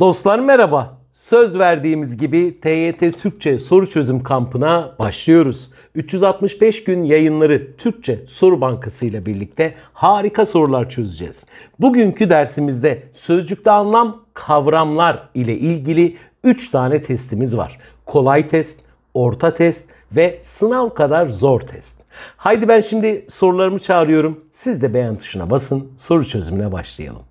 Dostlar merhaba. Söz verdiğimiz gibi TYT Türkçe soru çözüm kampına başlıyoruz. 365 gün yayınları Türkçe Soru Bankası ile birlikte harika sorular çözeceğiz. Bugünkü dersimizde sözcükte anlam kavramlar ile ilgili 3 tane testimiz var. Kolay test, orta test ve sınav kadar zor test. Haydi ben şimdi sorularımı çağırıyorum. Siz de beğen tuşuna basın, soru çözümüne başlayalım.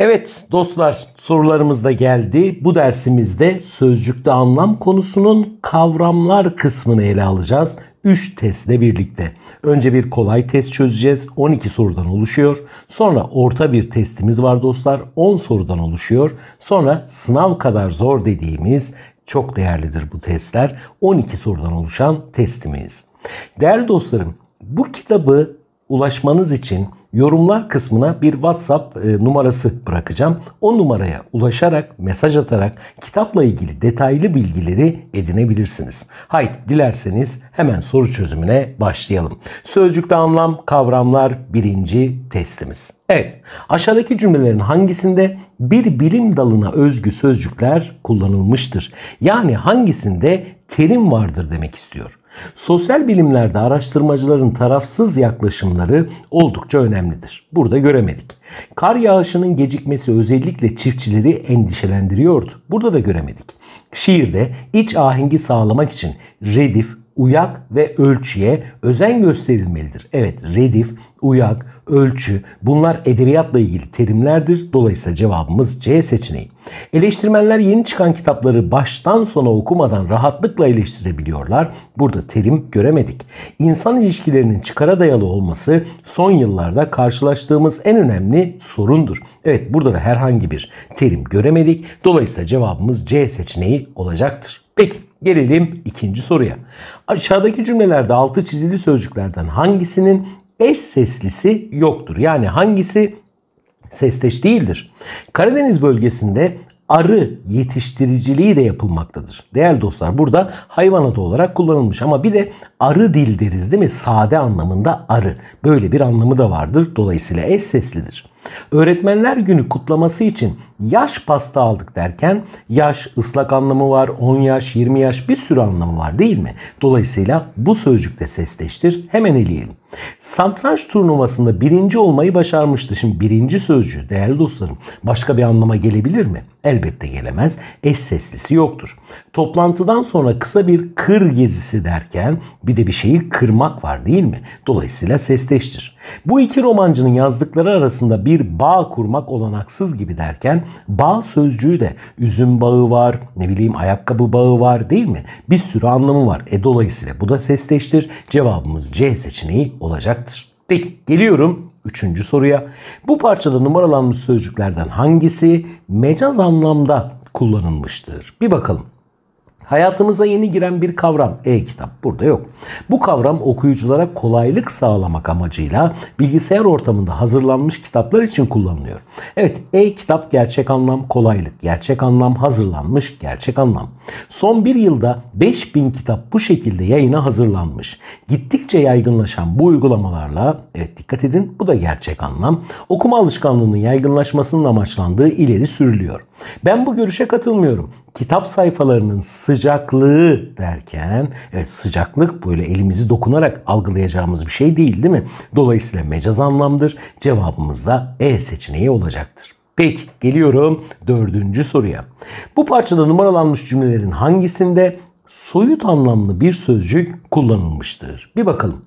Evet dostlar sorularımız da geldi. Bu dersimizde sözcükte anlam konusunun kavramlar kısmını ele alacağız. 3 testle birlikte. Önce bir kolay test çözeceğiz. 12 sorudan oluşuyor. Sonra orta bir testimiz var dostlar. 10 sorudan oluşuyor. Sonra sınav kadar zor dediğimiz çok değerlidir bu testler. 12 sorudan oluşan testimiz. Değerli dostlarım bu kitabı ulaşmanız için yorumlar kısmına bir WhatsApp e, numarası bırakacağım. O numaraya ulaşarak, mesaj atarak kitapla ilgili detaylı bilgileri edinebilirsiniz. Haydi dilerseniz hemen soru çözümüne başlayalım. Sözcükte anlam, kavramlar birinci testimiz. Evet, aşağıdaki cümlelerin hangisinde bir bilim dalına özgü sözcükler kullanılmıştır? Yani hangisinde terim vardır demek istiyor. Sosyal bilimlerde araştırmacıların tarafsız yaklaşımları oldukça önemlidir. Burada göremedik. Kar yağışının gecikmesi özellikle çiftçileri endişelendiriyordu. Burada da göremedik. Şiirde iç ahengi sağlamak için redif, uyak ve ölçüye özen gösterilmelidir. Evet redif, uyak, ölçü bunlar edebiyatla ilgili terimlerdir. Dolayısıyla cevabımız C seçeneği. Eleştirmenler yeni çıkan kitapları baştan sona okumadan rahatlıkla eleştirebiliyorlar. Burada terim göremedik. İnsan ilişkilerinin çıkara dayalı olması son yıllarda karşılaştığımız en önemli sorundur. Evet burada da herhangi bir terim göremedik. Dolayısıyla cevabımız C seçeneği olacaktır. Peki Gelelim ikinci soruya. Aşağıdaki cümlelerde altı çizili sözcüklerden hangisinin eş seslisi yoktur? Yani hangisi sesteş değildir? Karadeniz bölgesinde arı yetiştiriciliği de yapılmaktadır. Değerli dostlar burada hayvan adı olarak kullanılmış ama bir de arı dil deriz değil mi? Sade anlamında arı. Böyle bir anlamı da vardır. Dolayısıyla eş seslidir. Öğretmenler günü kutlaması için yaş pasta aldık derken yaş ıslak anlamı var, 10 yaş, 20 yaş bir sürü anlamı var değil mi? Dolayısıyla bu sözcükle sesleştir. Hemen eleyelim. Santranç turnuvasında birinci olmayı başarmıştı. Şimdi birinci sözcüğü değerli dostlarım başka bir anlama gelebilir mi? Elbette gelemez. Eş seslisi yoktur. Toplantıdan sonra kısa bir kır gezisi derken bir de bir şeyi kırmak var değil mi? Dolayısıyla sesleştir. Bu iki romancının yazdıkları arasında bir bağ kurmak olanaksız gibi derken bağ sözcüğü de üzüm bağı var, ne bileyim ayakkabı bağı var değil mi? Bir sürü anlamı var. E dolayısıyla bu da sesleştir. Cevabımız C seçeneği olacaktır. Peki geliyorum üçüncü soruya. Bu parçada numaralanmış sözcüklerden hangisi mecaz anlamda kullanılmıştır? Bir bakalım. Hayatımıza yeni giren bir kavram. E-kitap burada yok. Bu kavram okuyuculara kolaylık sağlamak amacıyla bilgisayar ortamında hazırlanmış kitaplar için kullanılıyor. Evet e-kitap gerçek anlam kolaylık, gerçek anlam hazırlanmış, gerçek anlam. Son bir yılda 5000 kitap bu şekilde yayına hazırlanmış. Gittikçe yaygınlaşan bu uygulamalarla, evet dikkat edin bu da gerçek anlam, okuma alışkanlığının yaygınlaşmasının amaçlandığı ileri sürülüyor. Ben bu görüşe katılmıyorum kitap sayfalarının sıcaklığı derken evet sıcaklık böyle elimizi dokunarak algılayacağımız bir şey değil değil mi? Dolayısıyla mecaz anlamdır. Cevabımız da E seçeneği olacaktır. Peki geliyorum dördüncü soruya. Bu parçada numaralanmış cümlelerin hangisinde soyut anlamlı bir sözcük kullanılmıştır? Bir bakalım.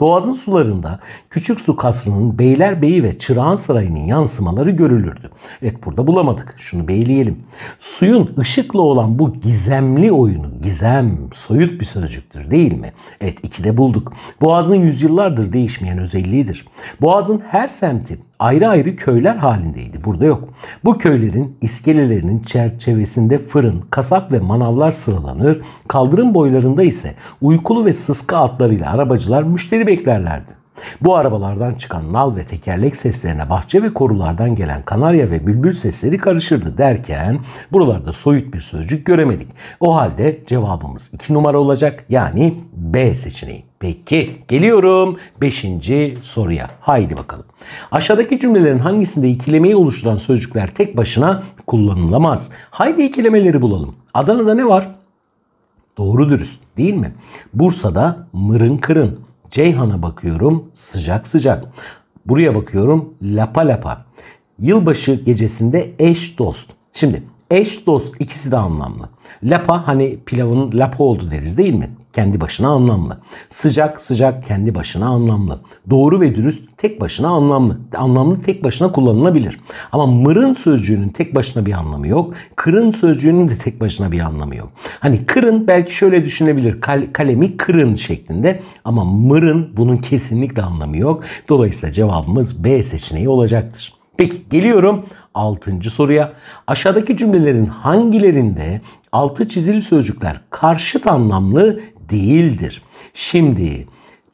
Boğaz'ın sularında Küçük Su Kasrı'nın Beylerbeyi ve Çırağan Sarayı'nın yansımaları görülürdü. Evet burada bulamadık. Şunu beyleyelim. Suyun ışıkla olan bu gizemli oyunu, gizem soyut bir sözcüktür değil mi? Evet ikide bulduk. Boğaz'ın yüzyıllardır değişmeyen özelliğidir. Boğaz'ın her semti ayrı ayrı köyler halindeydi. Burada yok. Bu köylerin iskelelerinin çerçevesinde fırın, kasap ve manavlar sıralanır. Kaldırım boylarında ise uykulu ve sıska atlarıyla arabacılar müşteri beklerlerdi. Bu arabalardan çıkan nal ve tekerlek seslerine bahçe ve korulardan gelen kanarya ve bülbül sesleri karışırdı derken buralarda soyut bir sözcük göremedik. O halde cevabımız 2 numara olacak yani B seçeneği. Peki geliyorum 5. soruya. Haydi bakalım. Aşağıdaki cümlelerin hangisinde ikilemeyi oluşturan sözcükler tek başına kullanılamaz? Haydi ikilemeleri bulalım. Adana'da ne var? Doğru dürüst değil mi? Bursa'da mırın kırın. Ceyhan'a bakıyorum sıcak sıcak. Buraya bakıyorum lapa lapa. Yılbaşı gecesinde eş dost. Şimdi eş dost ikisi de anlamlı. Lapa hani pilavın lapa oldu deriz değil mi? kendi başına anlamlı. Sıcak sıcak kendi başına anlamlı. Doğru ve dürüst tek başına anlamlı. Anlamlı tek başına kullanılabilir. Ama mırın sözcüğünün tek başına bir anlamı yok. Kırın sözcüğünün de tek başına bir anlamı yok. Hani kırın belki şöyle düşünebilir. Kal kalemi kırın şeklinde ama mırın bunun kesinlikle anlamı yok. Dolayısıyla cevabımız B seçeneği olacaktır. Peki geliyorum 6. soruya. Aşağıdaki cümlelerin hangilerinde altı çizili sözcükler karşıt anlamlı değildir. Şimdi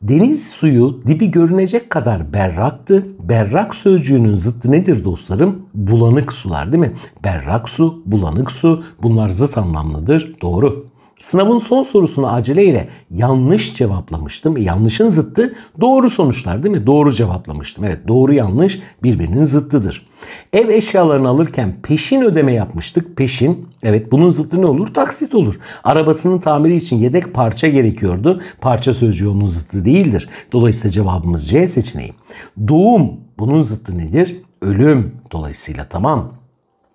deniz suyu dibi görünecek kadar berraktı. Berrak sözcüğünün zıttı nedir dostlarım? Bulanık sular değil mi? Berrak su, bulanık su bunlar zıt anlamlıdır. Doğru. Sınavın son sorusunu aceleyle yanlış cevaplamıştım. E, yanlışın zıttı doğru sonuçlar değil mi? Doğru cevaplamıştım. Evet doğru yanlış birbirinin zıttıdır. Ev eşyalarını alırken peşin ödeme yapmıştık. Peşin. Evet bunun zıttı ne olur? Taksit olur. Arabasının tamiri için yedek parça gerekiyordu. Parça sözcüğü onun zıttı değildir. Dolayısıyla cevabımız C seçeneği. Doğum bunun zıttı nedir? Ölüm. Dolayısıyla tamam.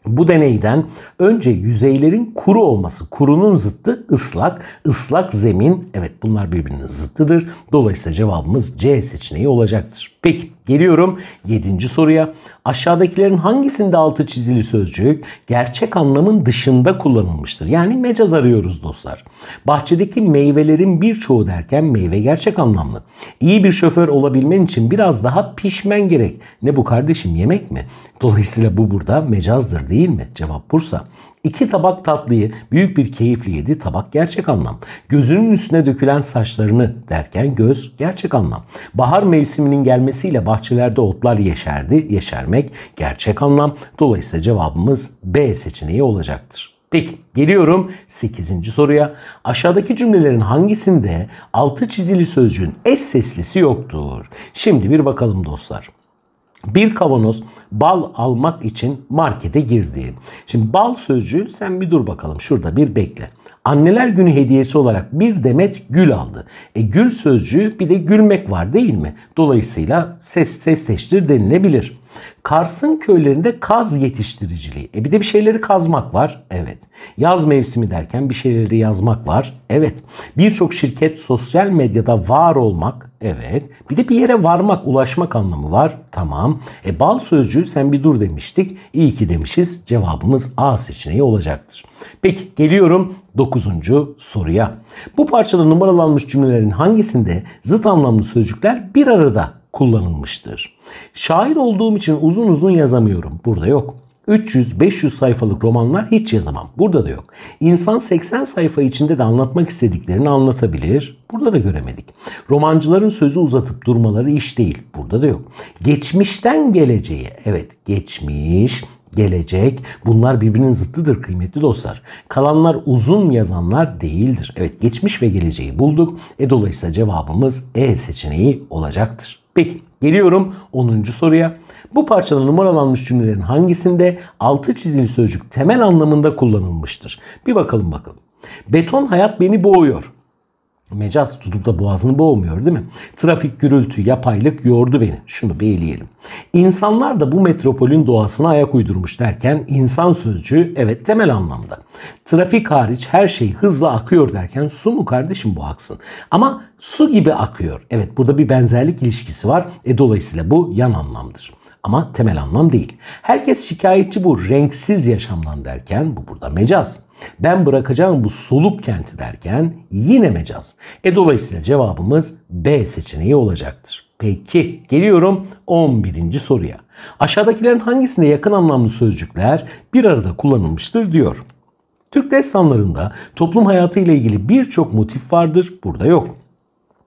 Bu deneyden önce yüzeylerin kuru olması, kurunun zıttı ıslak, ıslak zemin. Evet bunlar birbirinin zıttıdır. Dolayısıyla cevabımız C seçeneği olacaktır. Peki geliyorum 7. soruya. Aşağıdakilerin hangisinde altı çizili sözcük gerçek anlamın dışında kullanılmıştır? Yani mecaz arıyoruz dostlar. Bahçedeki meyvelerin birçoğu derken meyve gerçek anlamlı. İyi bir şoför olabilmen için biraz daha pişmen gerek. Ne bu kardeşim yemek mi? Dolayısıyla bu burada mecazdır değil mi? Cevap Bursa. İki tabak tatlıyı büyük bir keyifle yedi. Tabak gerçek anlam. Gözünün üstüne dökülen saçlarını derken göz gerçek anlam. Bahar mevsiminin gelmesiyle bahçelerde otlar yeşerdi. Yeşermek gerçek anlam. Dolayısıyla cevabımız B seçeneği olacaktır. Peki geliyorum 8. soruya. Aşağıdaki cümlelerin hangisinde altı çizili sözcüğün eş seslisi yoktur? Şimdi bir bakalım dostlar. Bir kavanoz bal almak için markete girdiği. Şimdi bal sözcüğü sen bir dur bakalım şurada bir bekle. Anneler günü hediyesi olarak bir demet gül aldı. E gül sözcüğü bir de gülmek var değil mi? Dolayısıyla ses ses teştir denilebilir. Kars'ın köylerinde kaz yetiştiriciliği. E bir de bir şeyleri kazmak var. Evet. Yaz mevsimi derken bir şeyleri yazmak var. Evet. Birçok şirket sosyal medyada var olmak Evet. Bir de bir yere varmak, ulaşmak anlamı var. Tamam. E bal sözcüğü sen bir dur demiştik. İyi ki demişiz. Cevabımız A seçeneği olacaktır. Peki geliyorum 9. soruya. Bu parçada numaralanmış cümlelerin hangisinde zıt anlamlı sözcükler bir arada kullanılmıştır? Şair olduğum için uzun uzun yazamıyorum. Burada yok. 300-500 sayfalık romanlar hiç yazamam. Burada da yok. İnsan 80 sayfa içinde de anlatmak istediklerini anlatabilir. Burada da göremedik. Romancıların sözü uzatıp durmaları iş değil. Burada da yok. Geçmişten geleceğe. Evet geçmiş, gelecek bunlar birbirinin zıttıdır kıymetli dostlar. Kalanlar uzun yazanlar değildir. Evet geçmiş ve geleceği bulduk. E dolayısıyla cevabımız E seçeneği olacaktır. Peki geliyorum 10. soruya. Bu parçada numaralanmış cümlelerin hangisinde altı çizili sözcük temel anlamında kullanılmıştır? Bir bakalım bakalım. Beton hayat beni boğuyor. Mecaz tutup da boğazını boğmuyor değil mi? Trafik gürültü, yapaylık yordu beni. Şunu bir eleyelim. İnsanlar da bu metropolün doğasına ayak uydurmuş derken insan sözcüğü evet temel anlamda. Trafik hariç her şey hızla akıyor derken su mu kardeşim bu aksın? Ama su gibi akıyor. Evet burada bir benzerlik ilişkisi var. E, dolayısıyla bu yan anlamdır. Ama temel anlam değil. Herkes şikayetçi bu renksiz yaşamdan derken bu burada mecaz. Ben bırakacağım bu soluk kenti derken yine mecaz. E dolayısıyla cevabımız B seçeneği olacaktır. Peki geliyorum 11. soruya. Aşağıdakilerin hangisine yakın anlamlı sözcükler bir arada kullanılmıştır diyor. Türk destanlarında toplum hayatı ile ilgili birçok motif vardır. Burada yok.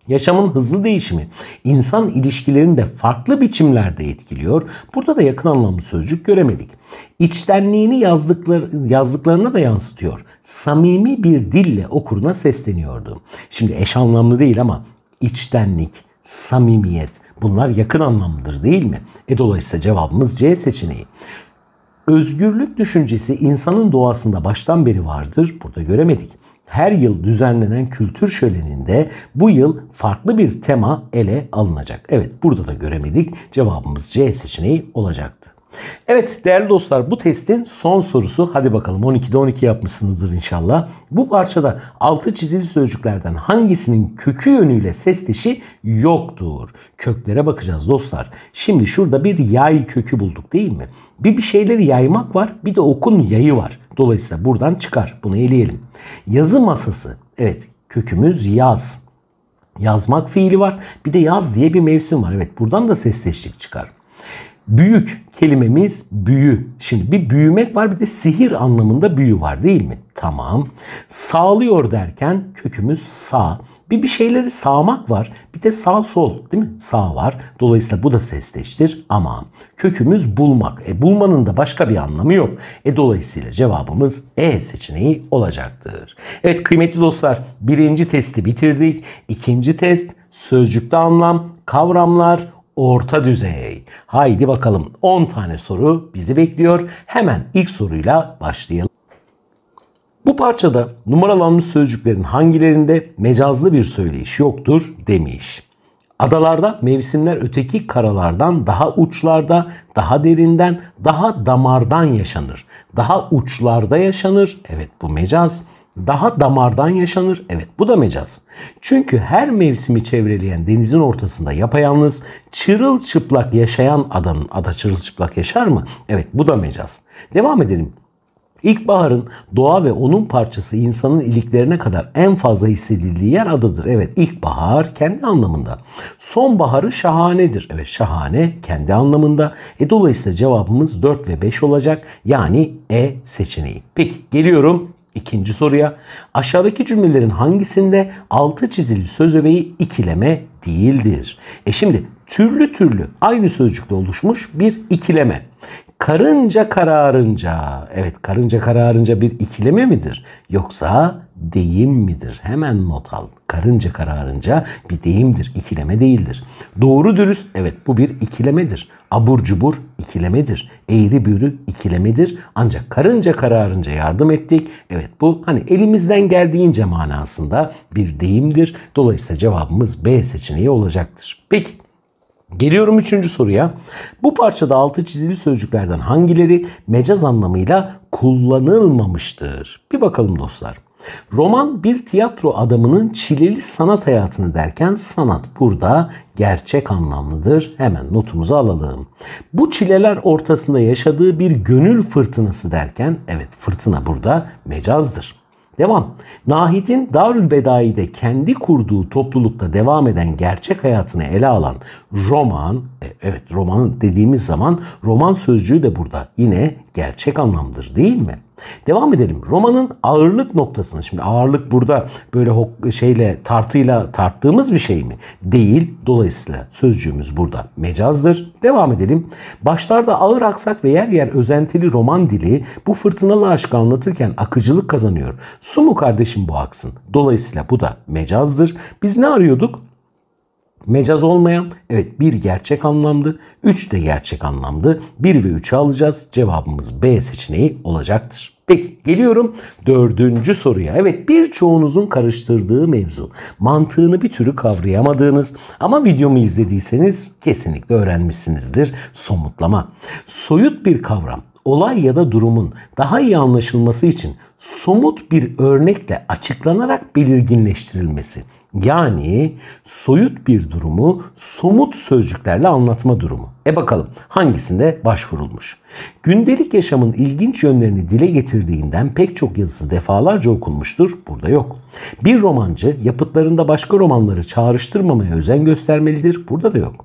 Yaşamın hızlı değişimi insan ilişkilerini de farklı biçimlerde etkiliyor. Burada da yakın anlamlı sözcük göremedik. İçtenliğini yazdıkları, yazdıklarına da yansıtıyor. Samimi bir dille okuruna sesleniyordu. Şimdi eş anlamlı değil ama içtenlik, samimiyet bunlar yakın anlamlıdır değil mi? E dolayısıyla cevabımız C seçeneği. Özgürlük düşüncesi insanın doğasında baştan beri vardır. Burada göremedik her yıl düzenlenen kültür şöleninde bu yıl farklı bir tema ele alınacak. Evet burada da göremedik. Cevabımız C seçeneği olacaktı. Evet değerli dostlar bu testin son sorusu. Hadi bakalım 12'de 12 yapmışsınızdır inşallah. Bu parçada altı çizili sözcüklerden hangisinin kökü yönüyle ses sesleşi yoktur? Köklere bakacağız dostlar. Şimdi şurada bir yay kökü bulduk değil mi? Bir bir şeyleri yaymak var bir de okun yayı var. Dolayısıyla buradan çıkar. Bunu eleyelim. Yazı masası. Evet kökümüz yaz. Yazmak fiili var. Bir de yaz diye bir mevsim var. Evet buradan da sesleşlik çıkar. Büyük kelimemiz büyü. Şimdi bir büyümek var bir de sihir anlamında büyü var değil mi? Tamam. Sağlıyor derken kökümüz sağ. Bir bir şeyleri sağmak var. Bir de sağ sol değil mi? Sağ var. Dolayısıyla bu da sesleştir ama kökümüz bulmak. E bulmanın da başka bir anlamı yok. E dolayısıyla cevabımız E seçeneği olacaktır. Evet kıymetli dostlar birinci testi bitirdik. İkinci test sözcükte anlam, kavramlar, orta düzey. Haydi bakalım 10 tane soru bizi bekliyor. Hemen ilk soruyla başlayalım parçada numaralanmış sözcüklerin hangilerinde mecazlı bir söyleyiş yoktur demiş. Adalarda mevsimler öteki karalardan daha uçlarda, daha derinden, daha damardan yaşanır. Daha uçlarda yaşanır. Evet bu mecaz. Daha damardan yaşanır. Evet bu da mecaz. Çünkü her mevsimi çevreleyen denizin ortasında yapayalnız çırılçıplak yaşayan adanın ada çırılçıplak yaşar mı? Evet bu da mecaz. Devam edelim. İlkbaharın doğa ve onun parçası insanın iliklerine kadar en fazla hissedildiği yer adıdır. Evet ilkbahar kendi anlamında. Sonbaharı şahanedir. Evet şahane kendi anlamında. E dolayısıyla cevabımız 4 ve 5 olacak. Yani E seçeneği. Peki geliyorum ikinci soruya. Aşağıdaki cümlelerin hangisinde altı çizili söz öbeği ikileme değildir? E şimdi türlü türlü aynı sözcükle oluşmuş bir ikileme karınca kararınca. Evet karınca kararınca bir ikileme midir? Yoksa deyim midir? Hemen not al. Karınca kararınca bir deyimdir. ikileme değildir. Doğru dürüst evet bu bir ikilemedir. Abur cubur ikilemedir. Eğri bürü ikilemedir. Ancak karınca kararınca yardım ettik. Evet bu hani elimizden geldiğince manasında bir deyimdir. Dolayısıyla cevabımız B seçeneği olacaktır. Peki Geliyorum üçüncü soruya. Bu parçada altı çizili sözcüklerden hangileri mecaz anlamıyla kullanılmamıştır? Bir bakalım dostlar. Roman bir tiyatro adamının çileli sanat hayatını derken sanat burada gerçek anlamlıdır. Hemen notumuzu alalım. Bu çileler ortasında yaşadığı bir gönül fırtınası derken evet fırtına burada mecazdır. Devam. Nahid'in Darül Bedai'de kendi kurduğu toplulukta devam eden gerçek hayatını ele alan roman, e, evet roman dediğimiz zaman roman sözcüğü de burada yine gerçek anlamdır değil mi? Devam edelim. Roma'nın ağırlık noktasını şimdi ağırlık burada böyle şeyle tartıyla tarttığımız bir şey mi? Değil. Dolayısıyla sözcüğümüz burada mecazdır. Devam edelim. Başlarda ağır aksak ve yer yer özentili roman dili bu fırtınalı aşkı anlatırken akıcılık kazanıyor. Su mu kardeşim bu aksın? Dolayısıyla bu da mecazdır. Biz ne arıyorduk? mecaz olmayan. Evet bir gerçek anlamdı. Üç de gerçek anlamdı. Bir ve 3'ü alacağız. Cevabımız B seçeneği olacaktır. Peki geliyorum dördüncü soruya. Evet birçoğunuzun karıştırdığı mevzu. Mantığını bir türlü kavrayamadığınız ama videomu izlediyseniz kesinlikle öğrenmişsinizdir. Somutlama. Soyut bir kavram olay ya da durumun daha iyi anlaşılması için somut bir örnekle açıklanarak belirginleştirilmesi. Yani soyut bir durumu somut sözcüklerle anlatma durumu. E bakalım hangisinde başvurulmuş? Gündelik yaşamın ilginç yönlerini dile getirdiğinden pek çok yazısı defalarca okunmuştur. Burada yok. Bir romancı yapıtlarında başka romanları çağrıştırmamaya özen göstermelidir. Burada da yok.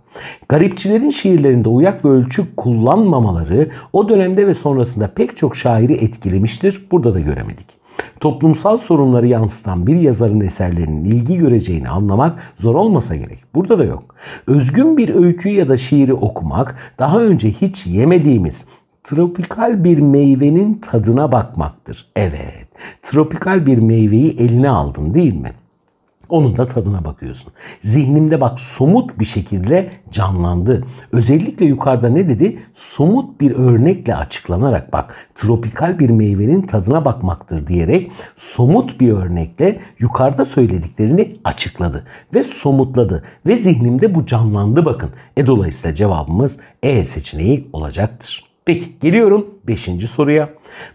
Garipçilerin şiirlerinde uyak ve ölçü kullanmamaları o dönemde ve sonrasında pek çok şairi etkilemiştir. Burada da göremedik. Toplumsal sorunları yansıtan bir yazarın eserlerinin ilgi göreceğini anlamak zor olmasa gerek. Burada da yok. Özgün bir öykü ya da şiiri okumak daha önce hiç yemediğimiz tropikal bir meyvenin tadına bakmaktır. Evet. Tropikal bir meyveyi eline aldın değil mi? Onun da tadına bakıyorsun. Zihnimde bak somut bir şekilde canlandı. Özellikle yukarıda ne dedi? Somut bir örnekle açıklanarak bak. Tropikal bir meyvenin tadına bakmaktır diyerek somut bir örnekle yukarıda söylediklerini açıkladı ve somutladı ve zihnimde bu canlandı bakın. E dolayısıyla cevabımız E seçeneği olacaktır. Peki geliyorum 5. soruya.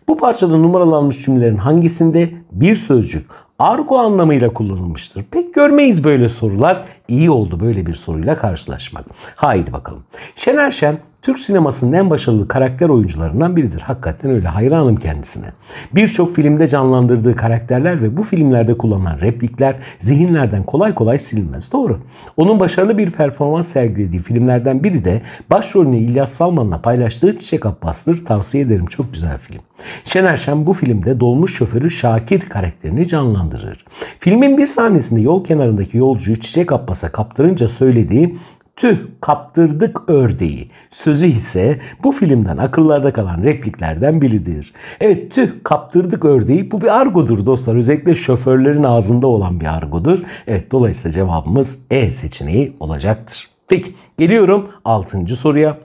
Bu parçada numaralanmış cümlelerin hangisinde bir sözcük argo anlamıyla kullanılmıştır. Pek görmeyiz böyle sorular. İyi oldu böyle bir soruyla karşılaşmak. Haydi bakalım. Şener Şen Türk sinemasının en başarılı karakter oyuncularından biridir. Hakikaten öyle hayranım kendisine. Birçok filmde canlandırdığı karakterler ve bu filmlerde kullanılan replikler zihinlerden kolay kolay silinmez. Doğru. Onun başarılı bir performans sergilediği filmlerden biri de başrolünü İlyas Salman'la paylaştığı Çiçek Abbas'tır. Tavsiye ederim. Çok güzel film. Şener Şen bu filmde dolmuş şoförü Şakir karakterini canlandırır. Filmin bir sahnesinde yol kenarındaki yolcuyu Çiçek Abbas'a kaptırınca söylediği tüh kaptırdık ördeği sözü ise bu filmden akıllarda kalan repliklerden biridir. Evet tüh kaptırdık ördeği bu bir argodur dostlar. Özellikle şoförlerin ağzında olan bir argodur. Evet dolayısıyla cevabımız E seçeneği olacaktır. Peki geliyorum 6. soruya.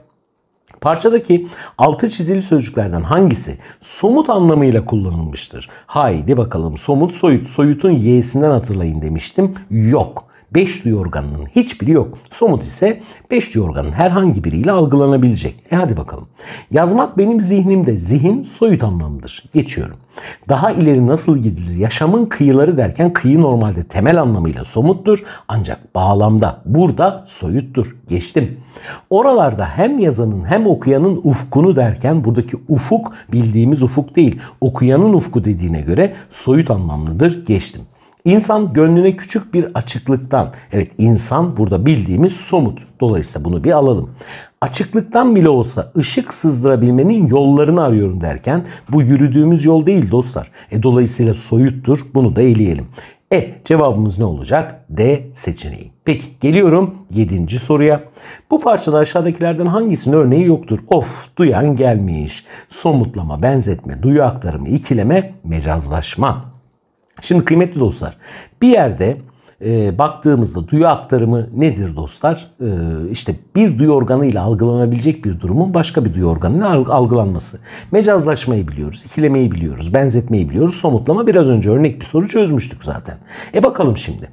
Parçadaki altı çizili sözcüklerden hangisi somut anlamıyla kullanılmıştır? Haydi bakalım somut soyut. Soyutun y'sinden hatırlayın demiştim. Yok. 5 duyu organının hiçbiri yok. Somut ise 5 duyu organının herhangi biriyle algılanabilecek. E hadi bakalım. Yazmak benim zihnimde. Zihin soyut anlamıdır. Geçiyorum. Daha ileri nasıl gidilir? Yaşamın kıyıları derken kıyı normalde temel anlamıyla somuttur. Ancak bağlamda burada soyuttur. Geçtim. Oralarda hem yazanın hem okuyanın ufkunu derken buradaki ufuk bildiğimiz ufuk değil. Okuyanın ufku dediğine göre soyut anlamlıdır. Geçtim. İnsan gönlüne küçük bir açıklıktan, evet insan burada bildiğimiz somut. Dolayısıyla bunu bir alalım. Açıklıktan bile olsa ışık sızdırabilmenin yollarını arıyorum derken bu yürüdüğümüz yol değil dostlar. E, dolayısıyla soyuttur. Bunu da eleyelim. E cevabımız ne olacak? D seçeneği. Peki geliyorum 7. soruya. Bu parçada aşağıdakilerden hangisinin örneği yoktur? Of duyan gelmiş. Somutlama, benzetme, duyu aktarımı, ikileme, mecazlaşma. Şimdi kıymetli dostlar bir yerde e, baktığımızda duyu aktarımı nedir dostlar? E, işte bir duyu organıyla algılanabilecek bir durumun başka bir duyu organıyla algılanması. Mecazlaşmayı biliyoruz, ikilemeyi biliyoruz, benzetmeyi biliyoruz. Somutlama biraz önce örnek bir soru çözmüştük zaten. E bakalım şimdi.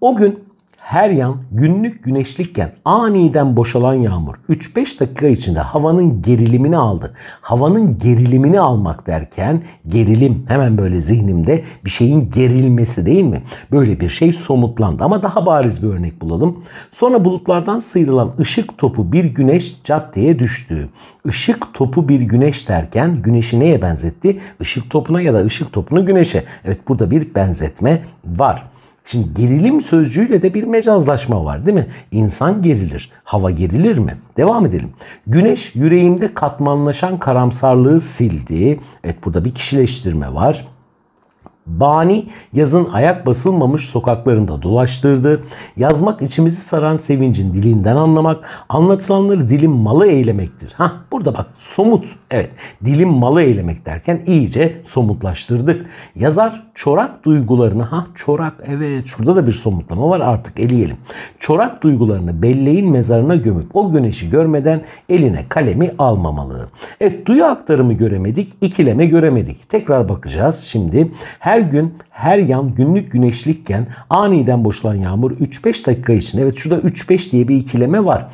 O gün her yan günlük güneşlikken aniden boşalan yağmur 3-5 dakika içinde havanın gerilimini aldı. Havanın gerilimini almak derken gerilim hemen böyle zihnimde bir şeyin gerilmesi değil mi? Böyle bir şey somutlandı ama daha bariz bir örnek bulalım. Sonra bulutlardan sıyrılan ışık topu bir güneş caddeye düştü. Işık topu bir güneş derken güneşi neye benzetti? Işık topuna ya da ışık topunu güneşe. Evet burada bir benzetme var. Şimdi gerilim sözcüğüyle de bir mecazlaşma var değil mi? İnsan gerilir, hava gerilir mi? Devam edelim. Güneş yüreğimde katmanlaşan karamsarlığı sildi. Evet burada bir kişileştirme var. Bani yazın ayak basılmamış sokaklarında dolaştırdı. Yazmak içimizi saran sevincin dilinden anlamak, anlatılanları dilin malı eylemektir. Ha burada bak somut. Evet dilin malı eylemek derken iyice somutlaştırdık. Yazar çorak duygularını ha çorak evet şurada da bir somutlama var artık eleyelim. Çorak duygularını belleğin mezarına gömüp o güneşi görmeden eline kalemi almamalı. Evet duyu aktarımı göremedik, ikileme göremedik. Tekrar bakacağız şimdi. Her her gün her yan günlük güneşlikken aniden boşalan yağmur 3-5 dakika için. Evet şurada 3-5 diye bir ikileme var.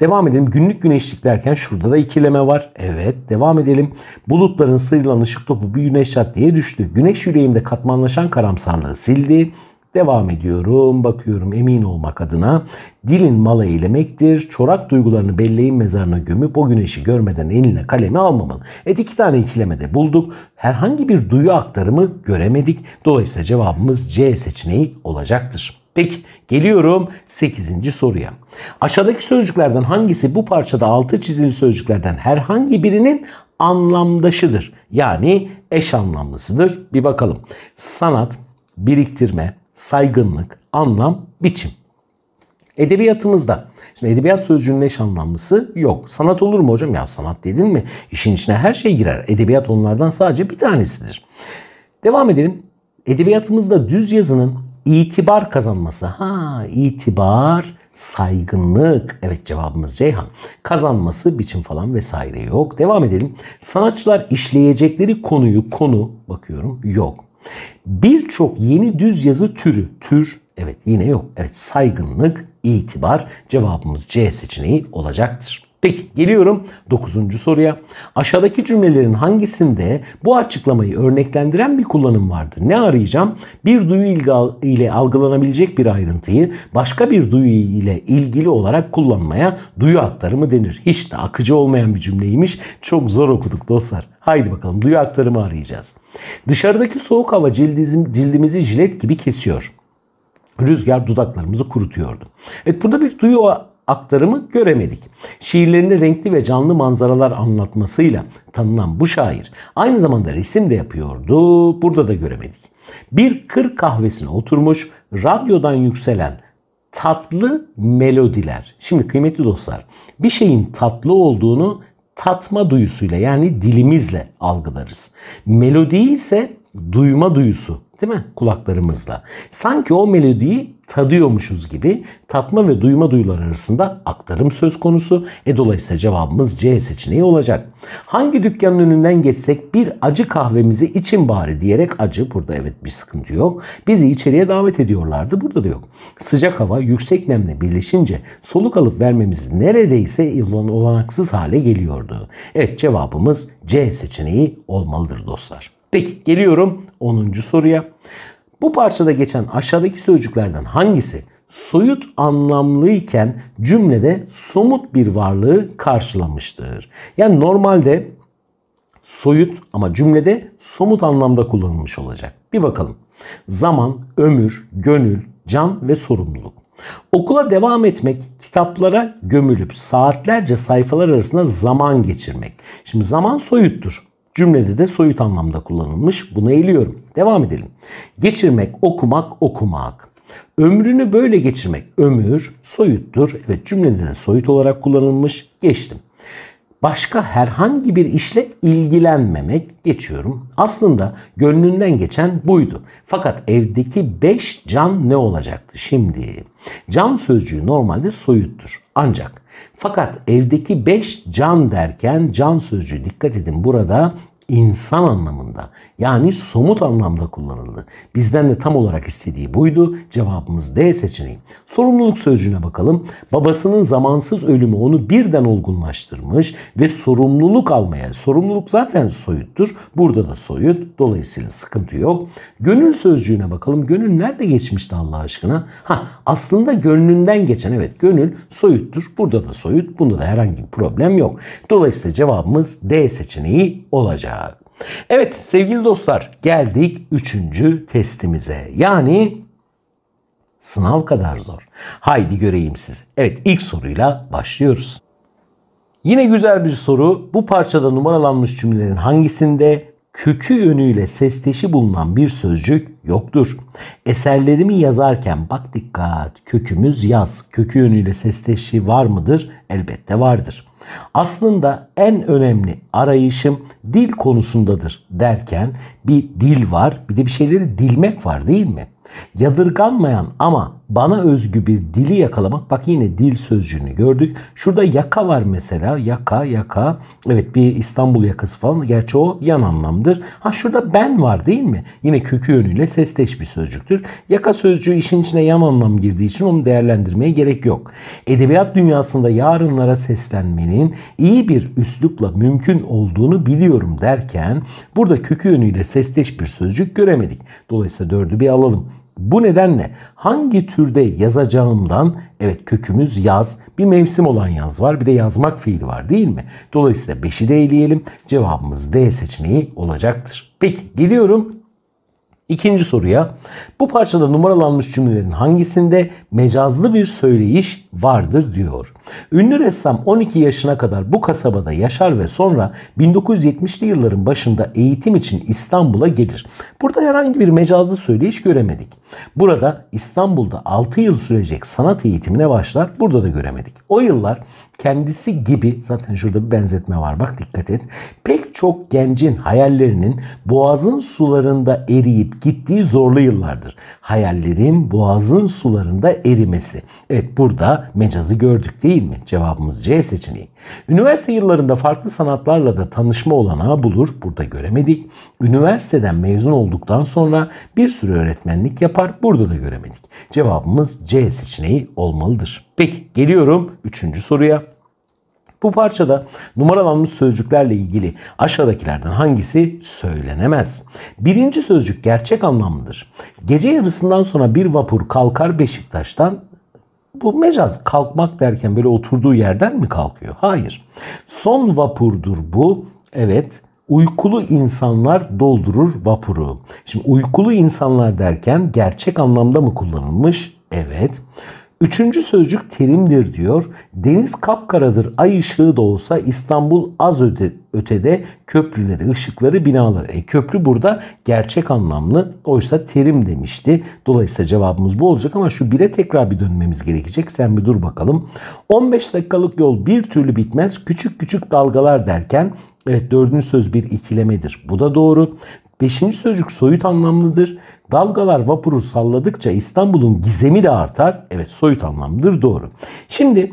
Devam edelim. Günlük güneşlik derken şurada da ikileme var. Evet devam edelim. Bulutların sıyrılan ışık topu bir güneş at diye düştü. Güneş yüreğimde katmanlaşan karamsarlığı sildi. Devam ediyorum, bakıyorum emin olmak adına. Dilin mala eylemektir. Çorak duygularını belleğin mezarına gömüp o güneşi görmeden eline kalemi almamalı. Evet iki tane ikilemede bulduk. Herhangi bir duyu aktarımı göremedik. Dolayısıyla cevabımız C seçeneği olacaktır. Peki geliyorum 8. soruya. Aşağıdaki sözcüklerden hangisi bu parçada altı çizili sözcüklerden herhangi birinin anlamdaşıdır? Yani eş anlamlısıdır. Bir bakalım. Sanat, biriktirme, saygınlık, anlam, biçim. Edebiyatımızda. Şimdi edebiyat sözcüğünün eş anlamlısı yok. Sanat olur mu hocam? Ya sanat dedin mi? İşin içine her şey girer. Edebiyat onlardan sadece bir tanesidir. Devam edelim. Edebiyatımızda düz yazının itibar kazanması. Ha itibar, saygınlık. Evet cevabımız Ceyhan. Kazanması, biçim falan vesaire yok. Devam edelim. Sanatçılar işleyecekleri konuyu konu bakıyorum yok. Birçok yeni düz yazı türü, tür evet yine yok. Evet saygınlık, itibar cevabımız C seçeneği olacaktır. Peki geliyorum 9. soruya. Aşağıdaki cümlelerin hangisinde bu açıklamayı örneklendiren bir kullanım vardır? Ne arayacağım? Bir duyu ile algılanabilecek bir ayrıntıyı başka bir duyu ile ilgili olarak kullanmaya duyu aktarımı denir. Hiç de akıcı olmayan bir cümleymiş. Çok zor okuduk dostlar. Haydi bakalım duyu aktarımı arayacağız. Dışarıdaki soğuk hava cildizim, cildimizi jilet gibi kesiyor. Rüzgar dudaklarımızı kurutuyordu. Evet burada bir duyu aktarımı göremedik. Şiirlerini renkli ve canlı manzaralar anlatmasıyla tanınan bu şair aynı zamanda resim de yapıyordu. Burada da göremedik. Bir kır kahvesine oturmuş radyodan yükselen tatlı melodiler. Şimdi kıymetli dostlar bir şeyin tatlı olduğunu tatma duyusuyla yani dilimizle algılarız. Melodiyi ise duyma duyusu değil mi? Kulaklarımızla. Sanki o melodiyi tadıyormuşuz gibi tatma ve duyma duyular arasında aktarım söz konusu. E dolayısıyla cevabımız C seçeneği olacak. Hangi dükkanın önünden geçsek bir acı kahvemizi için bari diyerek acı burada evet bir sıkıntı yok. Bizi içeriye davet ediyorlardı burada da yok. Sıcak hava yüksek nemle birleşince soluk alıp vermemiz neredeyse olanaksız hale geliyordu. Evet cevabımız C seçeneği olmalıdır dostlar. Peki geliyorum 10. soruya. Bu parçada geçen aşağıdaki sözcüklerden hangisi soyut anlamlıyken cümlede somut bir varlığı karşılamıştır? Yani normalde soyut ama cümlede somut anlamda kullanılmış olacak. Bir bakalım. Zaman, ömür, gönül, can ve sorumluluk. Okula devam etmek, kitaplara gömülüp saatlerce sayfalar arasında zaman geçirmek. Şimdi zaman soyuttur. Cümlede de soyut anlamda kullanılmış. Bunu eğiliyorum. Devam edelim. Geçirmek, okumak, okumak. Ömrünü böyle geçirmek. Ömür soyuttur. Evet cümlede de soyut olarak kullanılmış. Geçtim. Başka herhangi bir işle ilgilenmemek geçiyorum. Aslında gönlünden geçen buydu. Fakat evdeki 5 can ne olacaktı şimdi? Can sözcüğü normalde soyuttur. Ancak fakat evdeki beş can derken can sözcüğü dikkat edin burada insan anlamında yani somut anlamda kullanıldı. Bizden de tam olarak istediği buydu. Cevabımız D seçeneği. Sorumluluk sözcüğüne bakalım. Babasının zamansız ölümü onu birden olgunlaştırmış ve sorumluluk almaya. Sorumluluk zaten soyuttur. Burada da soyut. Dolayısıyla sıkıntı yok. Gönül sözcüğüne bakalım. Gönül nerede geçmişti Allah aşkına? Ha aslında gönlünden geçen evet gönül soyuttur. Burada da soyut. Bunda da herhangi bir problem yok. Dolayısıyla cevabımız D seçeneği olacak. Evet sevgili dostlar geldik üçüncü testimize. Yani sınav kadar zor. Haydi göreyim sizi. Evet ilk soruyla başlıyoruz. Yine güzel bir soru. Bu parçada numaralanmış cümlelerin hangisinde kökü yönüyle sesteşi bulunan bir sözcük yoktur. Eserlerimi yazarken bak dikkat kökümüz yaz. Kökü yönüyle sesteşi var mıdır? Elbette vardır. Aslında en önemli arayışım dil konusundadır derken bir dil var bir de bir şeyleri dilmek var değil mi? Yadırganmayan ama bana özgü bir dili yakalamak. Bak yine dil sözcüğünü gördük. Şurada yaka var mesela. Yaka, yaka. Evet bir İstanbul yakası falan. Gerçi o yan anlamdır. Ha şurada ben var değil mi? Yine kökü yönüyle sesteş bir sözcüktür. Yaka sözcüğü işin içine yan anlam girdiği için onu değerlendirmeye gerek yok. Edebiyat dünyasında yarınlara seslenmenin iyi bir üslupla mümkün olduğunu biliyorum derken burada kökü yönüyle sesteş bir sözcük göremedik. Dolayısıyla dördü bir alalım. Bu nedenle hangi türde yazacağımdan evet kökümüz yaz bir mevsim olan yaz var bir de yazmak fiili var değil mi? Dolayısıyla 5'i de eleyelim cevabımız D seçeneği olacaktır. Peki geliyorum ikinci soruya. Bu parçada numaralanmış cümlelerin hangisinde mecazlı bir söyleyiş vardır diyor. Ünlü ressam 12 yaşına kadar bu kasabada yaşar ve sonra 1970'li yılların başında eğitim için İstanbul'a gelir. Burada herhangi bir mecazlı söyleyiş göremedik. Burada İstanbul'da 6 yıl sürecek sanat eğitimine başlar. Burada da göremedik. O yıllar kendisi gibi zaten şurada bir benzetme var bak dikkat et. Pek çok gencin hayallerinin boğazın sularında eriyip gittiği zorlu yıllardı vardır. Hayallerin boğazın sularında erimesi. Evet burada mecazı gördük değil mi? Cevabımız C seçeneği. Üniversite yıllarında farklı sanatlarla da tanışma olanağı bulur. Burada göremedik. Üniversiteden mezun olduktan sonra bir sürü öğretmenlik yapar. Burada da göremedik. Cevabımız C seçeneği olmalıdır. Peki geliyorum 3. soruya. Bu parçada numaralanmış sözcüklerle ilgili aşağıdakilerden hangisi söylenemez? Birinci sözcük gerçek anlamlıdır. Gece yarısından sonra bir vapur kalkar Beşiktaş'tan bu mecaz kalkmak derken böyle oturduğu yerden mi kalkıyor? Hayır. Son vapurdur bu. Evet. Uykulu insanlar doldurur vapuru. Şimdi uykulu insanlar derken gerçek anlamda mı kullanılmış? Evet. Üçüncü sözcük terimdir diyor. Deniz kapkaradır ay ışığı da olsa İstanbul az öde, ötede köprüleri, ışıkları, binaları. E, köprü burada gerçek anlamlı. Oysa terim demişti. Dolayısıyla cevabımız bu olacak ama şu bire tekrar bir dönmemiz gerekecek. Sen bir dur bakalım. 15 dakikalık yol bir türlü bitmez. Küçük küçük dalgalar derken Evet dördüncü söz bir ikilemedir. Bu da doğru. Beşinci sözcük soyut anlamlıdır. Dalgalar vapuru salladıkça İstanbul'un gizemi de artar. Evet soyut anlamlıdır doğru. Şimdi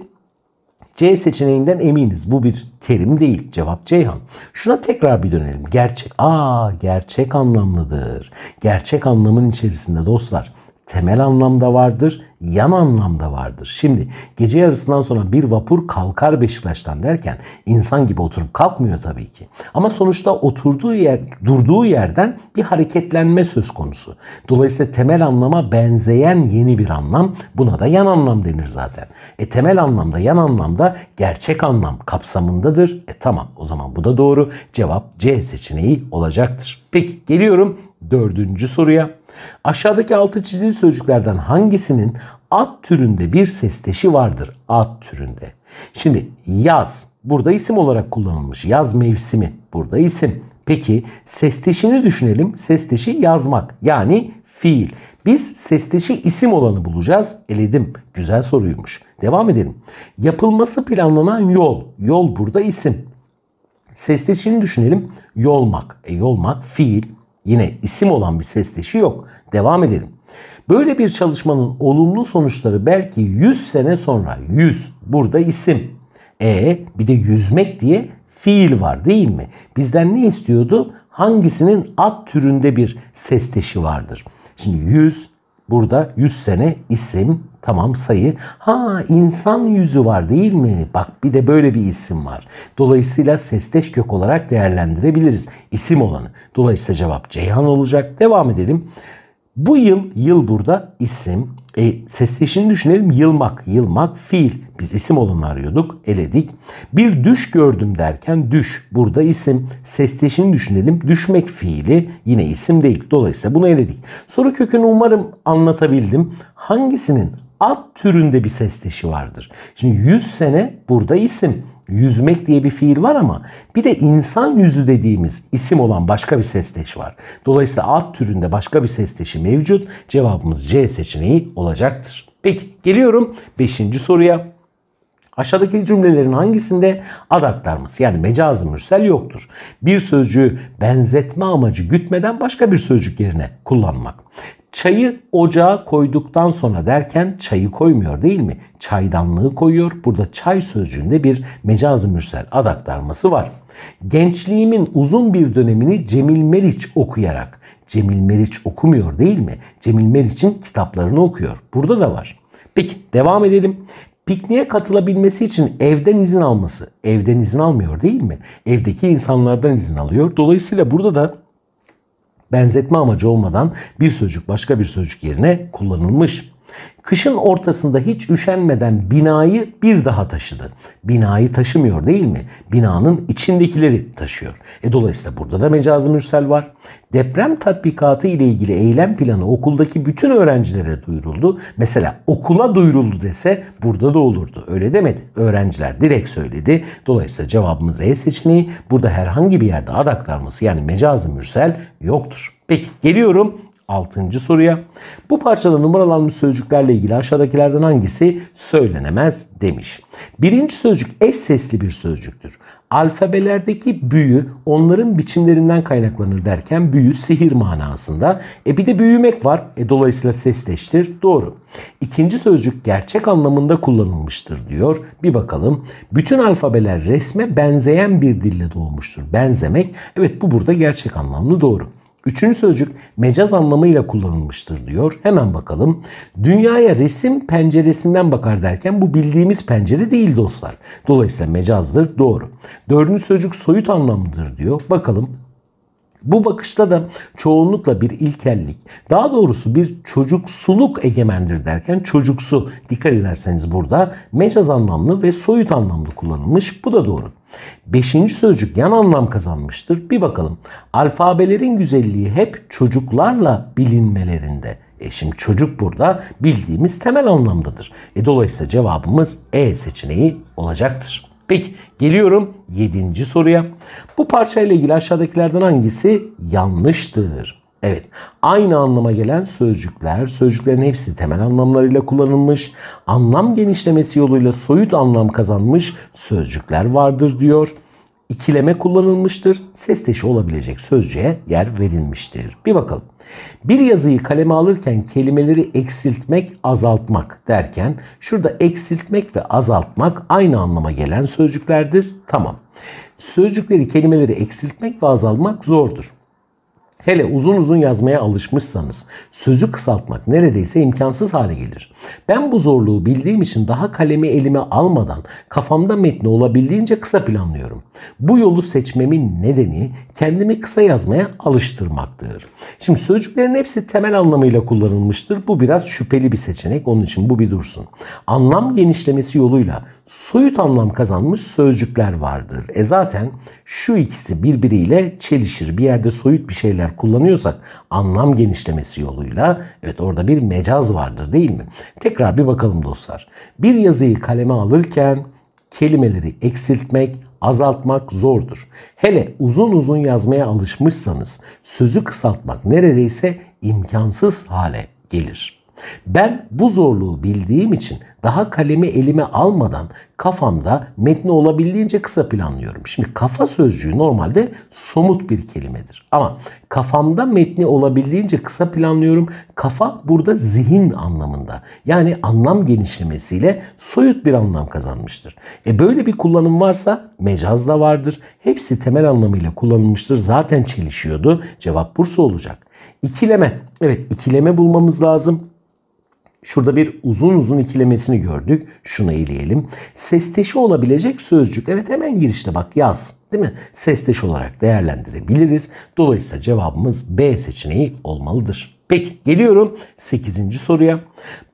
C seçeneğinden eminiz. Bu bir terim değil. Cevap Ceyhan. Şuna tekrar bir dönelim. Gerçek. Aa gerçek anlamlıdır. Gerçek anlamın içerisinde dostlar temel anlamda vardır, yan anlamda vardır. Şimdi gece yarısından sonra bir vapur kalkar Beşiktaş'tan derken insan gibi oturup kalkmıyor tabii ki. Ama sonuçta oturduğu yer, durduğu yerden bir hareketlenme söz konusu. Dolayısıyla temel anlama benzeyen yeni bir anlam. Buna da yan anlam denir zaten. E temel anlamda yan anlamda gerçek anlam kapsamındadır. E tamam o zaman bu da doğru. Cevap C seçeneği olacaktır. Peki geliyorum dördüncü soruya. Aşağıdaki altı çizili sözcüklerden hangisinin at türünde bir sesteşi vardır? At türünde. Şimdi yaz burada isim olarak kullanılmış. Yaz mevsimi burada isim. Peki sesteşini düşünelim. Sesteşi yazmak yani fiil. Biz sesteşi isim olanı bulacağız. Eledim. Güzel soruymuş. Devam edelim. Yapılması planlanan yol. Yol burada isim. Sesteşini düşünelim. Yolmak. E, yolmak fiil. Yine isim olan bir sesleşi yok. Devam edelim. Böyle bir çalışmanın olumlu sonuçları belki 100 sene sonra 100 burada isim. E bir de yüzmek diye fiil var değil mi? Bizden ne istiyordu? Hangisinin ad türünde bir sesteşi vardır? Şimdi 100 burada 100 sene isim Tamam sayı. Ha insan yüzü var değil mi? Bak bir de böyle bir isim var. Dolayısıyla sesteş kök olarak değerlendirebiliriz isim olanı. Dolayısıyla cevap Ceyhan olacak. Devam edelim. Bu yıl, yıl burada isim. E, sesleşini düşünelim. Yılmak, yılmak fiil. Biz isim olanı arıyorduk, eledik. Bir düş gördüm derken düş. Burada isim. Sesleşini düşünelim. Düşmek fiili yine isim değil. Dolayısıyla bunu eledik. Soru kökünü umarım anlatabildim. Hangisinin at türünde bir sesleşi vardır. Şimdi yüz sene burada isim. Yüzmek diye bir fiil var ama bir de insan yüzü dediğimiz isim olan başka bir sesleş var. Dolayısıyla at türünde başka bir sesleşi mevcut. Cevabımız C seçeneği olacaktır. Peki geliyorum 5. soruya. Aşağıdaki cümlelerin hangisinde ad aktarması yani mecaz mürsel yoktur? Bir sözcüğü benzetme amacı gütmeden başka bir sözcük yerine kullanmak. Çayı ocağa koyduktan sonra derken çayı koymuyor değil mi? Çaydanlığı koyuyor. Burada çay sözcüğünde bir mecaz-ı mürsel adaktarması var. Gençliğimin uzun bir dönemini Cemil Meriç okuyarak. Cemil Meriç okumuyor değil mi? Cemil Meriç'in kitaplarını okuyor. Burada da var. Peki devam edelim. Pikniğe katılabilmesi için evden izin alması. Evden izin almıyor değil mi? Evdeki insanlardan izin alıyor. Dolayısıyla burada da benzetme amacı olmadan bir sözcük başka bir sözcük yerine kullanılmış. Kışın ortasında hiç üşenmeden binayı bir daha taşıdı. Binayı taşımıyor değil mi? Binanın içindekileri taşıyor. E dolayısıyla burada da mecazi mürsel var. Deprem tatbikatı ile ilgili eylem planı okuldaki bütün öğrencilere duyuruldu. Mesela okula duyuruldu dese burada da olurdu. Öyle demedi. Öğrenciler direkt söyledi. Dolayısıyla cevabımız E seçeneği. Burada herhangi bir yerde ad aktarması yani mecazi mürsel yoktur. Peki geliyorum 6. soruya. Bu parçada numaralanmış sözcüklerle ilgili aşağıdakilerden hangisi söylenemez demiş. Birinci sözcük eş sesli bir sözcüktür. Alfabelerdeki büyü onların biçimlerinden kaynaklanır derken büyü sihir manasında. E bir de büyümek var. E dolayısıyla sesleştir. Doğru. İkinci sözcük gerçek anlamında kullanılmıştır diyor. Bir bakalım. Bütün alfabeler resme benzeyen bir dille doğmuştur. Benzemek. Evet bu burada gerçek anlamlı doğru. Üçüncü sözcük mecaz anlamıyla kullanılmıştır diyor. Hemen bakalım. Dünyaya resim penceresinden bakar derken bu bildiğimiz pencere değil dostlar. Dolayısıyla mecazdır doğru. Dördüncü sözcük soyut anlamlıdır diyor. Bakalım bu bakışta da çoğunlukla bir ilkellik, daha doğrusu bir çocuksuluk egemendir derken çocuksu dikkat ederseniz burada mecaz anlamlı ve soyut anlamlı kullanılmış. Bu da doğru. Beşinci sözcük yan anlam kazanmıştır. Bir bakalım. Alfabelerin güzelliği hep çocuklarla bilinmelerinde. E şimdi çocuk burada bildiğimiz temel anlamdadır. E dolayısıyla cevabımız E seçeneği olacaktır. Peki geliyorum yedinci soruya. Bu parçayla ilgili aşağıdakilerden hangisi yanlıştır? Evet, aynı anlama gelen sözcükler, sözcüklerin hepsi temel anlamlarıyla kullanılmış, anlam genişlemesi yoluyla soyut anlam kazanmış sözcükler vardır diyor. İkileme kullanılmıştır, sesteşi olabilecek sözcüğe yer verilmiştir. Bir bakalım. Bir yazıyı kaleme alırken kelimeleri eksiltmek, azaltmak derken şurada eksiltmek ve azaltmak aynı anlama gelen sözcüklerdir. Tamam. Sözcükleri, kelimeleri eksiltmek ve azaltmak zordur. Hele uzun uzun yazmaya alışmışsanız sözü kısaltmak neredeyse imkansız hale gelir. Ben bu zorluğu bildiğim için daha kalemi elime almadan kafamda metni olabildiğince kısa planlıyorum. Bu yolu seçmemin nedeni kendimi kısa yazmaya alıştırmaktır. Şimdi sözcüklerin hepsi temel anlamıyla kullanılmıştır. Bu biraz şüpheli bir seçenek onun için bu bir dursun. Anlam genişlemesi yoluyla soyut anlam kazanmış sözcükler vardır. E zaten şu ikisi birbiriyle çelişir. Bir yerde soyut bir şeyler kullanıyorsak anlam genişlemesi yoluyla evet orada bir mecaz vardır değil mi? Tekrar bir bakalım dostlar. Bir yazıyı kaleme alırken kelimeleri eksiltmek, azaltmak zordur. Hele uzun uzun yazmaya alışmışsanız sözü kısaltmak neredeyse imkansız hale gelir. Ben bu zorluğu bildiğim için daha kalemi elime almadan kafamda metni olabildiğince kısa planlıyorum. Şimdi kafa sözcüğü normalde somut bir kelimedir. Ama kafamda metni olabildiğince kısa planlıyorum. Kafa burada zihin anlamında. Yani anlam genişlemesiyle soyut bir anlam kazanmıştır. E böyle bir kullanım varsa mecaz da vardır. Hepsi temel anlamıyla kullanılmıştır. Zaten çelişiyordu. Cevap Bursa olacak. İkileme. Evet ikileme bulmamız lazım. Şurada bir uzun uzun ikilemesini gördük. Şunu eleyelim. Sesteşi olabilecek sözcük. Evet hemen girişte bak yaz. Değil mi? Sesteş olarak değerlendirebiliriz. Dolayısıyla cevabımız B seçeneği olmalıdır. Peki geliyorum 8. soruya.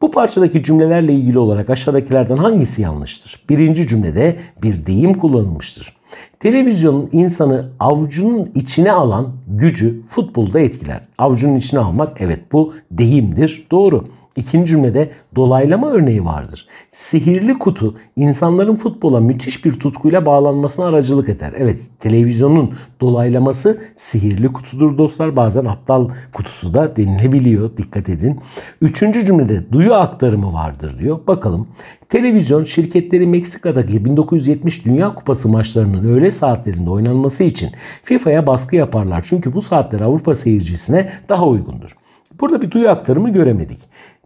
Bu parçadaki cümlelerle ilgili olarak aşağıdakilerden hangisi yanlıştır? Birinci cümlede bir deyim kullanılmıştır. Televizyonun insanı avucunun içine alan gücü futbolda etkiler. Avucunun içine almak evet bu deyimdir. Doğru. İkinci cümlede dolaylama örneği vardır. Sihirli kutu insanların futbola müthiş bir tutkuyla bağlanmasına aracılık eder. Evet televizyonun dolaylaması sihirli kutudur dostlar. Bazen aptal kutusu da denilebiliyor. Dikkat edin. Üçüncü cümlede duyu aktarımı vardır diyor. Bakalım. Televizyon şirketleri Meksika'daki 1970 Dünya Kupası maçlarının öğle saatlerinde oynanması için FIFA'ya baskı yaparlar. Çünkü bu saatler Avrupa seyircisine daha uygundur. Burada bir duyu aktarımı göremedik.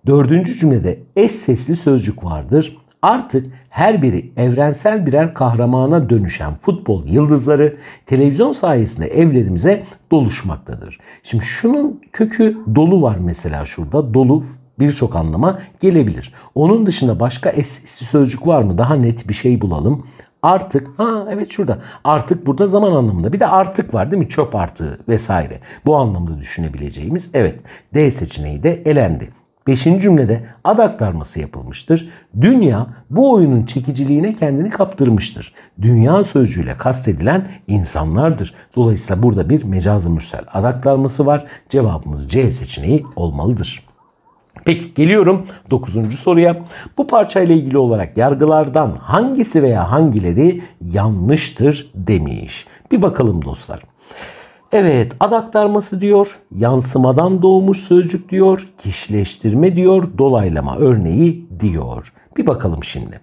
Dördüncü cümlede eş sesli sözcük vardır. Artık her biri evrensel birer kahramana dönüşen futbol yıldızları televizyon sayesinde evlerimize doluşmaktadır. Şimdi şunun kökü dolu var mesela şurada. Dolu birçok anlama gelebilir. Onun dışında başka eş sesli sözcük var mı? Daha net bir şey bulalım. Artık ha evet şurada artık burada zaman anlamında bir de artık var değil mi çöp artığı vesaire bu anlamda düşünebileceğimiz evet D seçeneği de elendi. Beşinci cümlede ad aktarması yapılmıştır. Dünya bu oyunun çekiciliğine kendini kaptırmıştır. Dünya sözcüğüyle kastedilen insanlardır. Dolayısıyla burada bir mecaz-ı mürsel ad aktarması var. Cevabımız C seçeneği olmalıdır. Peki geliyorum 9. soruya. Bu parçayla ilgili olarak yargılardan hangisi veya hangileri yanlıştır demiş. Bir bakalım dostlar. Evet ad aktarması diyor, yansımadan doğmuş sözcük diyor, kişileştirme diyor, dolaylama örneği diyor. Bir bakalım şimdi.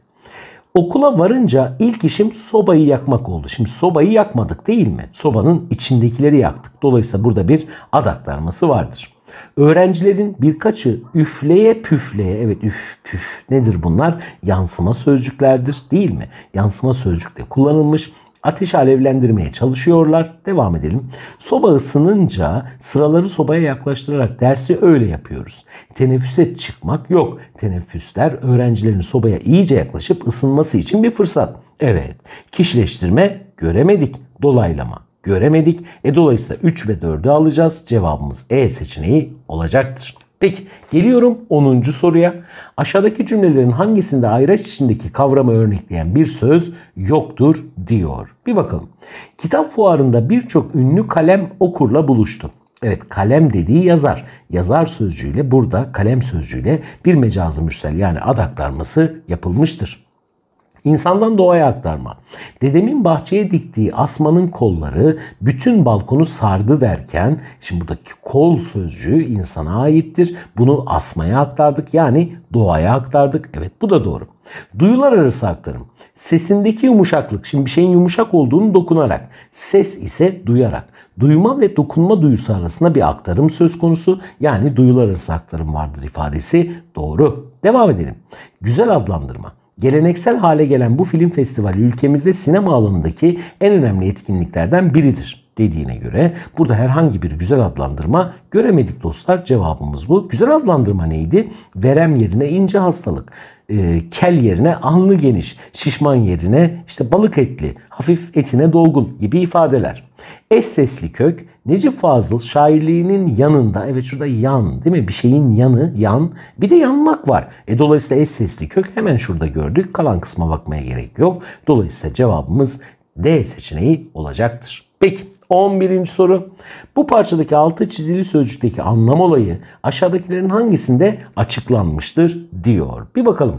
Okula varınca ilk işim sobayı yakmak oldu. Şimdi sobayı yakmadık değil mi? Sobanın içindekileri yaktık. Dolayısıyla burada bir ad aktarması vardır. Öğrencilerin birkaçı üfleye püfleye evet üf püf nedir bunlar? Yansıma sözcüklerdir değil mi? Yansıma sözcükle kullanılmış. Ateşi alevlendirmeye çalışıyorlar. Devam edelim. Soba ısınınca sıraları sobaya yaklaştırarak dersi öyle yapıyoruz. Teneffüse çıkmak yok. Teneffüsler öğrencilerin sobaya iyice yaklaşıp ısınması için bir fırsat. Evet, kişileştirme göremedik, dolaylama göremedik. E dolayısıyla 3 ve 4'ü alacağız. Cevabımız E seçeneği olacaktır. Peki geliyorum 10. soruya. Aşağıdaki cümlelerin hangisinde ayraç içindeki kavramı örnekleyen bir söz yoktur diyor. Bir bakalım. Kitap fuarında birçok ünlü kalem okurla buluştu. Evet kalem dediği yazar. Yazar sözcüğüyle burada kalem sözcüğüyle bir mecazı mürsel yani ad aktarması yapılmıştır. İnsandan doğaya aktarma. Dedemin bahçeye diktiği asmanın kolları bütün balkonu sardı derken şimdi buradaki kol sözcüğü insana aittir. Bunu asmaya aktardık yani doğaya aktardık. Evet bu da doğru. Duyular arası aktarım. Sesindeki yumuşaklık şimdi bir şeyin yumuşak olduğunu dokunarak. Ses ise duyarak. Duyma ve dokunma duyusu arasında bir aktarım söz konusu. Yani duyular arası aktarım vardır ifadesi doğru. Devam edelim. Güzel adlandırma. Geleneksel hale gelen bu film festivali ülkemizde sinema alanındaki en önemli etkinliklerden biridir dediğine göre burada herhangi bir güzel adlandırma göremedik dostlar. Cevabımız bu. Güzel adlandırma neydi? Verem yerine ince hastalık e, kel yerine anlı geniş, şişman yerine işte balık etli, hafif etine dolgun gibi ifadeler. Eş sesli kök Necip Fazıl şairliğinin yanında evet şurada yan değil mi bir şeyin yanı yan bir de yanmak var. E dolayısıyla eş sesli kök hemen şurada gördük kalan kısma bakmaya gerek yok. Dolayısıyla cevabımız D seçeneği olacaktır. Peki 11. soru. Bu parçadaki altı çizili sözcükteki anlam olayı aşağıdakilerin hangisinde açıklanmıştır diyor. Bir bakalım.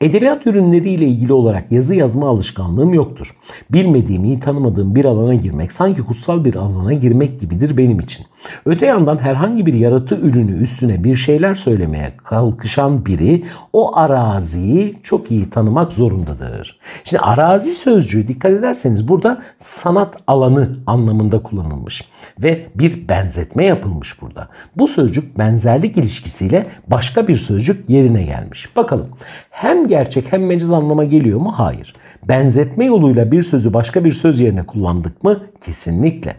Edebiyat ürünleriyle ilgili olarak yazı yazma alışkanlığım yoktur. Bilmediğimi tanımadığım bir alana girmek sanki kutsal bir alana girmek gibidir benim için. Öte yandan herhangi bir yaratı ürünü üstüne bir şeyler söylemeye kalkışan biri o araziyi çok iyi tanımak zorundadır. Şimdi arazi sözcüğü dikkat ederseniz burada sanat alanı anlamında kullanılmış ve bir benzetme yapılmış burada. Bu sözcük benzerlik ilişkisiyle başka bir sözcük yerine gelmiş. Bakalım hem gerçek hem mecaz anlama geliyor mu? Hayır. Benzetme yoluyla bir sözü başka bir söz yerine kullandık mı? Kesinlikle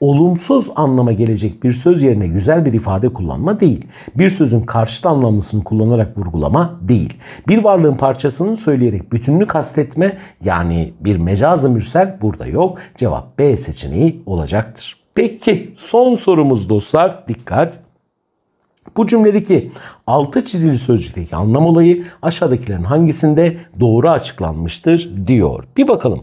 olumsuz anlama gelecek bir söz yerine güzel bir ifade kullanma değil. Bir sözün karşıt anlamlısını kullanarak vurgulama değil. Bir varlığın parçasını söyleyerek bütününü kastetme yani bir mecazı ı mürsel burada yok. Cevap B seçeneği olacaktır. Peki son sorumuz dostlar dikkat. Bu cümledeki altı çizili sözcükteki anlam olayı aşağıdakilerin hangisinde doğru açıklanmıştır diyor. Bir bakalım.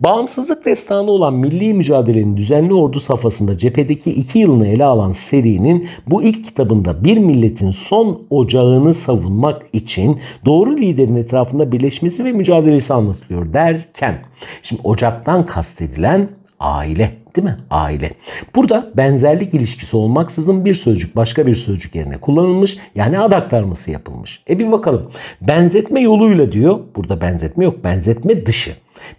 Bağımsızlık destanı olan milli mücadelenin düzenli ordu safhasında cephedeki iki yılını ele alan serinin bu ilk kitabında bir milletin son ocağını savunmak için doğru liderin etrafında birleşmesi ve mücadelesi anlatılıyor derken şimdi ocaktan kastedilen aile Değil mi? Aile. Burada benzerlik ilişkisi olmaksızın bir sözcük başka bir sözcük yerine kullanılmış. Yani ad aktarması yapılmış. E bir bakalım. Benzetme yoluyla diyor. Burada benzetme yok. Benzetme dışı.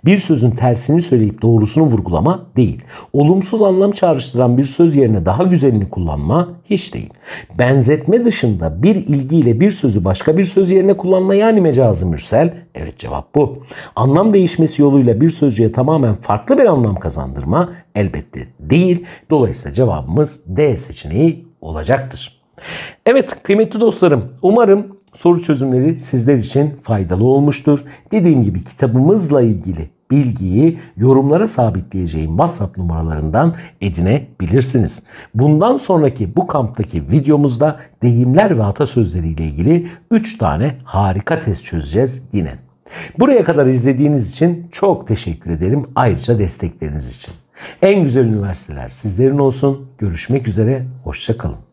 Bir sözün tersini söyleyip doğrusunu vurgulama değil. Olumsuz anlam çağrıştıran bir söz yerine daha güzelini kullanma hiç değil. Benzetme dışında bir ilgiyle bir sözü başka bir söz yerine kullanma yani mecazı mürsel. Evet cevap bu. Anlam değişmesi yoluyla bir sözcüğe tamamen farklı bir anlam kazandırma elbette değil. Dolayısıyla cevabımız D seçeneği olacaktır. Evet kıymetli dostlarım umarım soru çözümleri sizler için faydalı olmuştur. Dediğim gibi kitabımızla ilgili bilgiyi yorumlara sabitleyeceğim WhatsApp numaralarından edinebilirsiniz. Bundan sonraki bu kamptaki videomuzda deyimler ve atasözleri ile ilgili 3 tane harika test çözeceğiz yine. Buraya kadar izlediğiniz için çok teşekkür ederim. Ayrıca destekleriniz için. En güzel üniversiteler sizlerin olsun. Görüşmek üzere. Hoşçakalın.